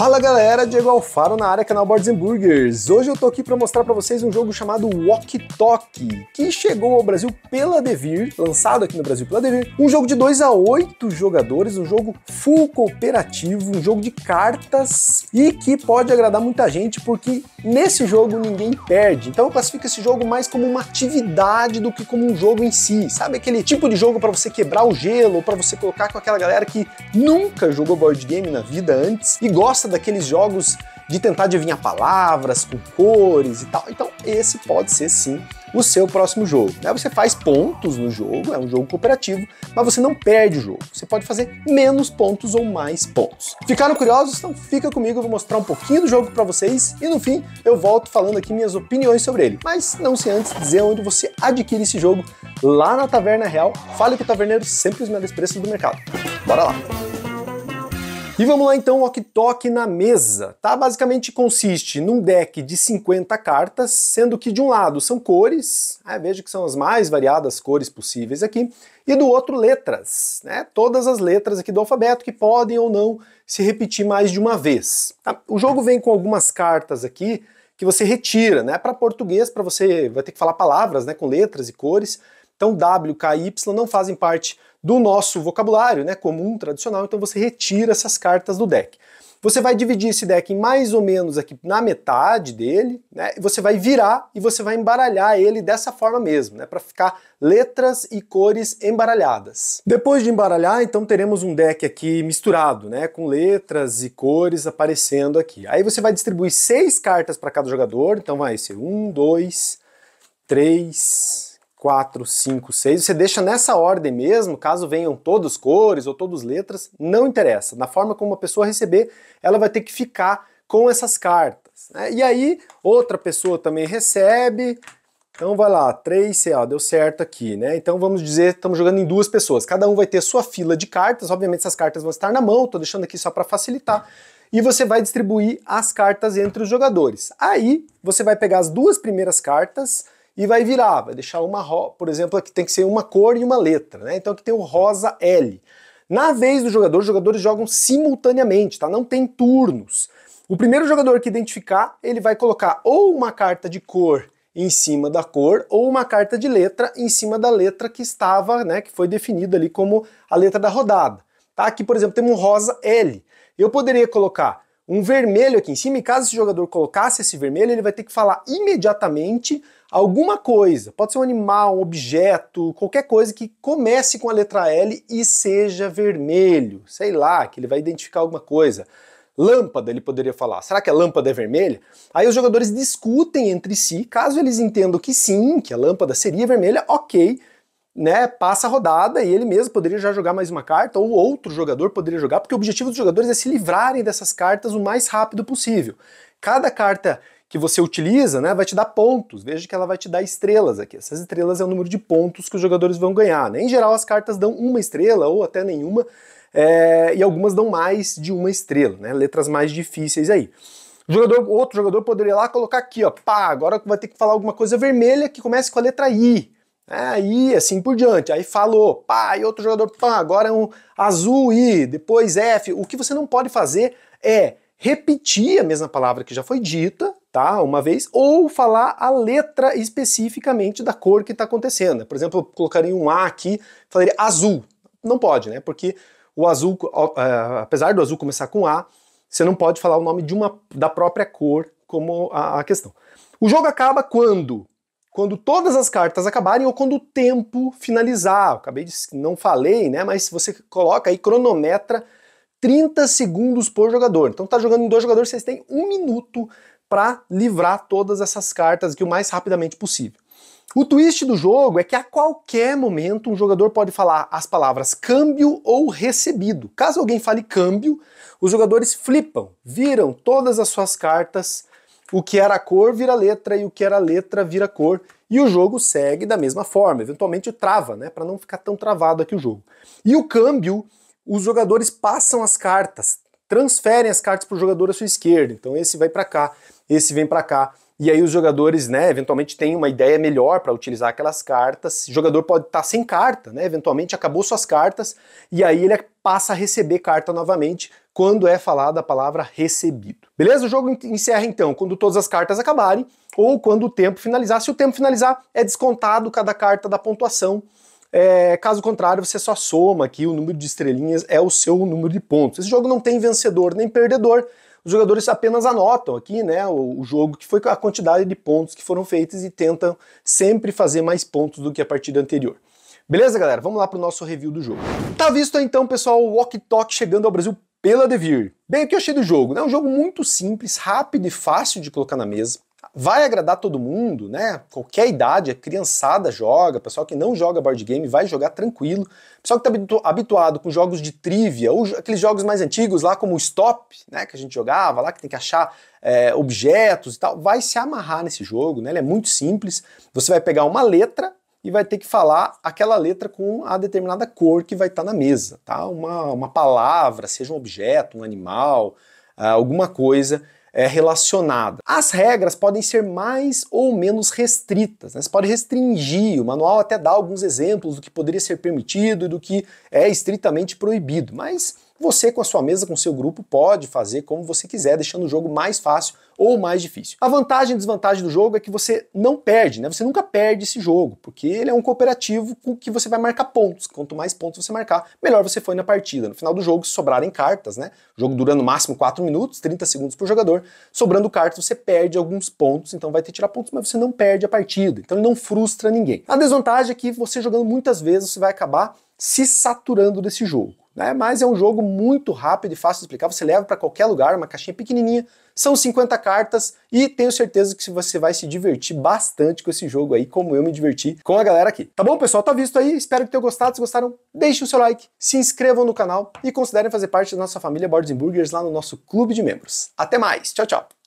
Fala galera, Diego Alfaro na área canal Boards and Burgers. Hoje eu tô aqui para mostrar para vocês um jogo chamado Walk Talk, que chegou ao Brasil pela Devir, lançado aqui no Brasil pela Devir. Um jogo de 2 a 8 jogadores, um jogo full cooperativo, um jogo de cartas e que pode agradar muita gente porque nesse jogo ninguém perde. Então eu classifico esse jogo mais como uma atividade do que como um jogo em si. Sabe aquele tipo de jogo para você quebrar o gelo, para você colocar com aquela galera que nunca jogou board game na vida antes e gosta daqueles jogos de tentar adivinhar palavras com cores e tal. Então, esse pode ser sim o seu próximo jogo. Né? Você faz pontos no jogo, é um jogo cooperativo, mas você não perde o jogo. Você pode fazer menos pontos ou mais pontos. Ficaram curiosos? Então fica comigo, eu vou mostrar um pouquinho do jogo para vocês e no fim eu volto falando aqui minhas opiniões sobre ele. Mas não se antes dizer onde você adquire esse jogo lá na Taverna Real. Fale que o taverneiro sempre os melhores preços do mercado. Bora lá! E vamos lá então ao que toque na mesa, tá? Basicamente consiste num deck de 50 cartas, sendo que de um lado são cores, né? veja que são as mais variadas cores possíveis aqui, e do outro letras, né? Todas as letras aqui do alfabeto que podem ou não se repetir mais de uma vez. Tá? O jogo vem com algumas cartas aqui que você retira, né? Para português, para você vai ter que falar palavras, né? Com letras e cores. Então W, K, Y não fazem parte do nosso vocabulário né, comum, tradicional, então você retira essas cartas do deck. Você vai dividir esse deck em mais ou menos aqui na metade dele, né? Você vai virar e você vai embaralhar ele dessa forma mesmo, né? Para ficar letras e cores embaralhadas. Depois de embaralhar, então teremos um deck aqui misturado, né? Com letras e cores aparecendo aqui. Aí você vai distribuir seis cartas para cada jogador, então vai ser um, dois, três, 4, 5, 6. Você deixa nessa ordem mesmo, caso venham todos cores ou todas letras, não interessa. Na forma como uma pessoa receber, ela vai ter que ficar com essas cartas. Né? E aí, outra pessoa também recebe. Então vai lá, 3 lá. deu certo aqui, né? Então vamos dizer, estamos jogando em duas pessoas. Cada um vai ter sua fila de cartas, obviamente essas cartas vão estar na mão, estou deixando aqui só para facilitar e você vai distribuir as cartas entre os jogadores. Aí você vai pegar as duas primeiras cartas e vai virar, vai deixar uma, por exemplo, aqui tem que ser uma cor e uma letra, né? Então aqui tem o rosa L. Na vez do jogador, os jogadores jogam simultaneamente, tá? Não tem turnos. O primeiro jogador que identificar, ele vai colocar ou uma carta de cor em cima da cor ou uma carta de letra em cima da letra que estava, né, que foi definida ali como a letra da rodada. Tá? Aqui, por exemplo, temos um rosa L. Eu poderia colocar um vermelho aqui em cima, e caso esse jogador colocasse esse vermelho, ele vai ter que falar imediatamente alguma coisa. Pode ser um animal, um objeto, qualquer coisa que comece com a letra L e seja vermelho. Sei lá, que ele vai identificar alguma coisa. Lâmpada, ele poderia falar. Será que a lâmpada é vermelha? Aí os jogadores discutem entre si. Caso eles entendam que sim, que a lâmpada seria vermelha, ok né, passa a rodada e ele mesmo poderia já jogar mais uma carta, ou outro jogador poderia jogar, porque o objetivo dos jogadores é se livrarem dessas cartas o mais rápido possível. Cada carta que você utiliza, né, vai te dar pontos. Veja que ela vai te dar estrelas aqui. Essas estrelas é o número de pontos que os jogadores vão ganhar. Né? Em geral, as cartas dão uma estrela ou até nenhuma, é, e algumas dão mais de uma estrela, né? Letras mais difíceis aí. O jogador, outro jogador poderia lá colocar aqui, ó, pá, agora vai ter que falar alguma coisa vermelha que comece com a letra I. Aí, assim por diante. Aí falou, pá, e outro jogador, pá, agora é um azul I, depois F. O que você não pode fazer é repetir a mesma palavra que já foi dita, tá? Uma vez, ou falar a letra especificamente da cor que está acontecendo. Por exemplo, eu colocaria um A aqui, falaria azul. Não pode, né? Porque o azul, é, apesar do azul começar com A, você não pode falar o nome de uma da própria cor como a, a questão. O jogo acaba quando quando todas as cartas acabarem ou quando o tempo finalizar. acabei de não falei, né? Mas se você coloca aí cronometra 30 segundos por jogador. Então tá jogando em dois jogadores, vocês têm um minuto para livrar todas essas cartas aqui o mais rapidamente possível. O twist do jogo é que a qualquer momento um jogador pode falar as palavras câmbio ou recebido. Caso alguém fale câmbio, os jogadores flipam, viram todas as suas cartas o que era cor vira letra e o que era letra vira cor. E o jogo segue da mesma forma, eventualmente trava, né, para não ficar tão travado aqui o jogo. E o câmbio, os jogadores passam as cartas, transferem as cartas para o jogador à sua esquerda. Então esse vai para cá, esse vem para cá. E aí os jogadores, né, eventualmente têm uma ideia melhor para utilizar aquelas cartas. O jogador pode estar tá sem carta, né? Eventualmente acabou suas cartas e aí ele passa a receber carta novamente quando é falada a palavra recebido. Beleza? O jogo encerra então quando todas as cartas acabarem ou quando o tempo finalizar. Se o tempo finalizar, é descontado cada carta da pontuação. É, caso contrário, você só soma aqui o número de estrelinhas é o seu número de pontos. Esse jogo não tem vencedor nem perdedor. Os jogadores apenas anotam aqui, né, o, o jogo que foi a quantidade de pontos que foram feitos e tentam sempre fazer mais pontos do que a partida anterior. Beleza, galera? Vamos lá para o nosso review do jogo. Tá visto então, pessoal, o Walk Talk chegando ao Brasil pela Devir. Bem, o que eu achei do jogo? É um jogo muito simples, rápido e fácil de colocar na mesa. Vai agradar todo mundo, né? Qualquer idade, a criançada joga, pessoal que não joga board game vai jogar tranquilo. Pessoal que está habituado com jogos de trivia ou aqueles jogos mais antigos lá como o Stop, né? Que a gente jogava lá, que tem que achar é, objetos e tal, vai se amarrar nesse jogo, né? Ele é muito simples. Você vai pegar uma letra e vai ter que falar aquela letra com a determinada cor que vai estar tá na mesa, tá? Uma, uma palavra, seja um objeto, um animal, ah, alguma coisa é, relacionada. As regras podem ser mais ou menos restritas, né? você pode restringir, o manual até dá alguns exemplos do que poderia ser permitido e do que é estritamente proibido, mas você, com a sua mesa, com o seu grupo, pode fazer como você quiser, deixando o jogo mais fácil ou mais difícil. A vantagem e desvantagem do jogo é que você não perde, né? Você nunca perde esse jogo, porque ele é um cooperativo com que você vai marcar pontos. Quanto mais pontos você marcar, melhor você foi na partida. No final do jogo, se sobrarem cartas, né? O jogo durando no máximo 4 minutos, 30 segundos por jogador, sobrando cartas, você perde alguns pontos, então vai ter que tirar pontos, mas você não perde a partida. Então ele não frustra ninguém. A desvantagem é que você jogando muitas vezes, você vai acabar se saturando desse jogo. Né? Mas é um jogo muito rápido e fácil de explicar. Você leva para qualquer lugar, uma caixinha pequenininha. São 50 cartas e tenho certeza que você vai se divertir bastante com esse jogo aí, como eu me diverti com a galera aqui. Tá bom, pessoal? Tá visto aí? Espero que tenham gostado. Se gostaram, deixem o seu like, se inscrevam no canal e considerem fazer parte da nossa família Boards Burgers lá no nosso clube de membros. Até mais. Tchau, tchau.